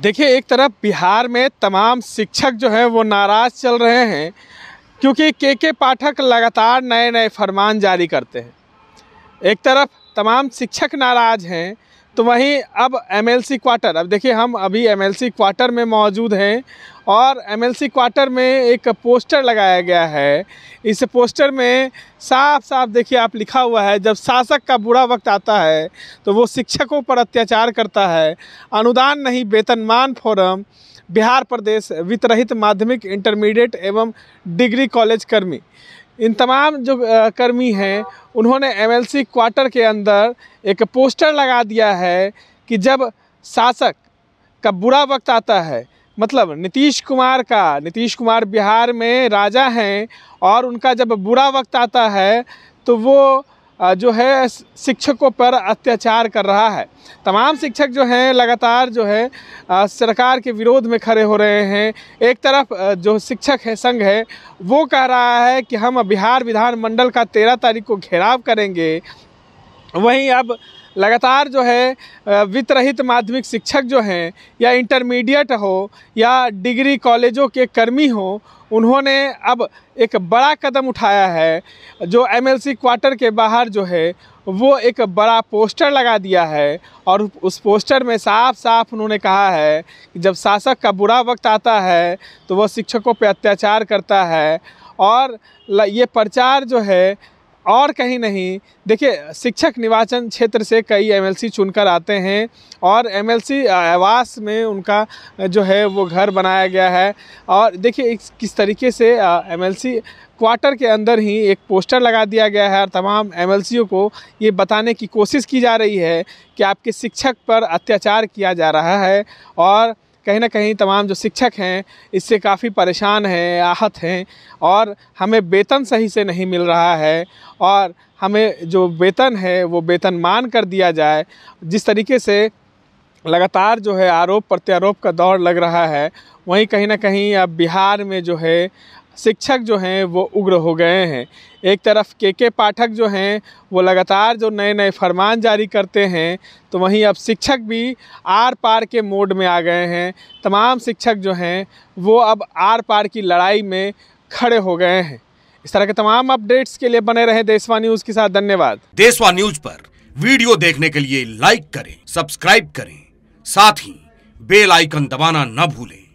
देखिए एक तरफ बिहार में तमाम शिक्षक जो हैं वो नाराज़ चल रहे हैं क्योंकि के के पाठक लगातार नए नए फरमान जारी करते हैं एक तरफ तमाम शिक्षक नाराज़ हैं तो वहीं अब एमएलसी क्वार्टर अब देखिए हम अभी एमएलसी क्वार्टर में मौजूद हैं और एमएलसी क्वार्टर में एक पोस्टर लगाया गया है इस पोस्टर में साफ साफ देखिए आप लिखा हुआ है जब शासक का बुरा वक्त आता है तो वो शिक्षकों पर अत्याचार करता है अनुदान नहीं वेतनमान फोरम बिहार प्रदेश वित्तरहित माध्यमिक इंटरमीडिएट एवं डिग्री कॉलेज कर्मी इन तमाम जो कर्मी हैं उन्होंने एमएलसी क्वार्टर के अंदर एक पोस्टर लगा दिया है कि जब शासक का बुरा वक्त आता है मतलब नीतीश कुमार का नीतीश कुमार बिहार में राजा हैं और उनका जब बुरा वक्त आता है तो वो जो है शिक्षकों पर अत्याचार कर रहा है तमाम शिक्षक जो हैं लगातार जो है सरकार के विरोध में खड़े हो रहे हैं एक तरफ जो शिक्षक है संघ है वो कह रहा है कि हम बिहार विधानमंडल का तेरह तारीख को घेराव करेंगे वहीं अब लगातार जो है वितरहित माध्यमिक शिक्षक जो हैं या इंटरमीडिएट हो या डिग्री कॉलेजों के कर्मी हो उन्होंने अब एक बड़ा कदम उठाया है जो एमएलसी क्वार्टर के बाहर जो है वो एक बड़ा पोस्टर लगा दिया है और उस पोस्टर में साफ साफ उन्होंने कहा है कि जब शासक का बुरा वक्त आता है तो वह शिक्षकों पर अत्याचार करता है और ये प्रचार जो है और कहीं नहीं देखिए शिक्षक निर्वाचन क्षेत्र से कई एमएलसी चुनकर आते हैं और एमएलसी आवास में उनका जो है वो घर बनाया गया है और देखिए किस तरीके से एमएलसी क्वार्टर के अंदर ही एक पोस्टर लगा दिया गया है और तमाम एम को ये बताने की कोशिश की जा रही है कि आपके शिक्षक पर अत्याचार किया जा रहा है और कहीं ना कहीं तमाम जो शिक्षक हैं इससे काफ़ी परेशान हैं आहत हैं और हमें वेतन सही से नहीं मिल रहा है और हमें जो वेतन है वो वेतन मान कर दिया जाए जिस तरीके से लगातार जो है आरोप प्रत्यारोप का दौर लग रहा है वहीं कहीं ना कहीं अब बिहार में जो है शिक्षक जो हैं वो उग्र हो गए हैं एक तरफ के के पाठक जो हैं वो लगातार जो नए नए फरमान जारी करते हैं तो वहीं अब शिक्षक भी आर पार के मोड में आ गए हैं तमाम शिक्षक जो हैं वो अब आर पार की लड़ाई में खड़े हो गए हैं इस तरह के तमाम अपडेट्स के लिए बने रहे देशवा न्यूज के साथ धन्यवाद देशवा न्यूज पर वीडियो देखने के लिए लाइक करें सब्सक्राइब करें साथ ही बेल आइकन दबाना न भूलें